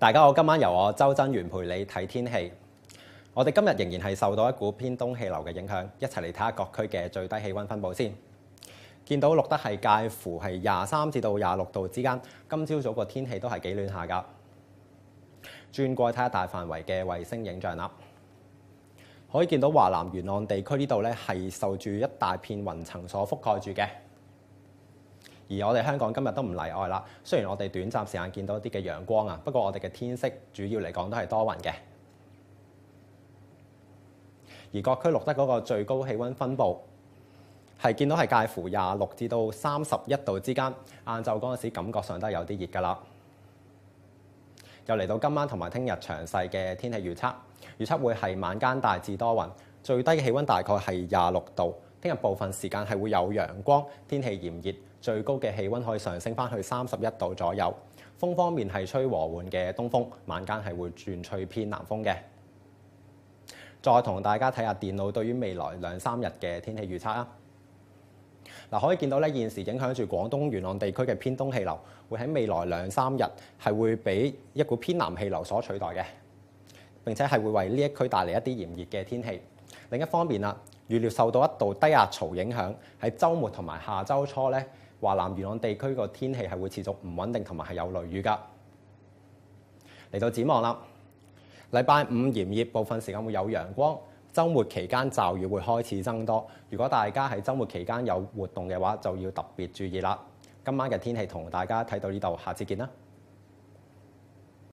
大家好，今晚由我周真元陪你睇天氣。我哋今日仍然係受到一股偏東氣流嘅影響，一齊嚟睇下各區嘅最低氣温分布先。見到錄得係介乎係廿三至到廿六度之間。今朝早個天氣都係幾暖下噶。轉過睇下大範圍嘅衛星影像啦，可以見到華南沿岸地區呢度咧係受住一大片雲層所覆蓋住嘅。而我哋香港今日都唔例外啦。雖然我哋短暫時間見到一啲嘅陽光啊，不過我哋嘅天色主要嚟講都係多雲嘅。而各區錄得嗰個最高氣温分布，係見到係介乎廿六至到三十一度之間。晏晝嗰陣時感覺上都係有啲熱㗎啦。又嚟到今晚同埋聽日詳細嘅天氣預測，預測會係晚間大致多雲，最低嘅氣温大概係廿六度。聽日部分時間係會有陽光，天氣炎熱，最高嘅氣温可以上升翻去三十一度左右。風方面係吹和緩嘅東風，晚間係會轉吹偏南風嘅。再同大家睇下電腦對於未來兩三日嘅天氣預測啊。嗱，可以見到咧，現時影響住廣東沿岸地區嘅偏東氣流，會喺未來兩三日係會俾一股偏南氣流所取代嘅，並且係會為呢一區帶嚟一啲炎熱嘅天氣。另一方面啊。預料受到一道低壓槽影響，喺週末同埋下周初咧，華南沿岸地區個天氣係會持續唔穩定，同埋係有雷雨噶。嚟到展望啦，禮拜五炎熱，部分時間會有陽光。週末期間驟雨會開始增多，如果大家喺週末期間有活動嘅話，就要特別注意啦。今晚嘅天氣同大家睇到呢度，下次見啦。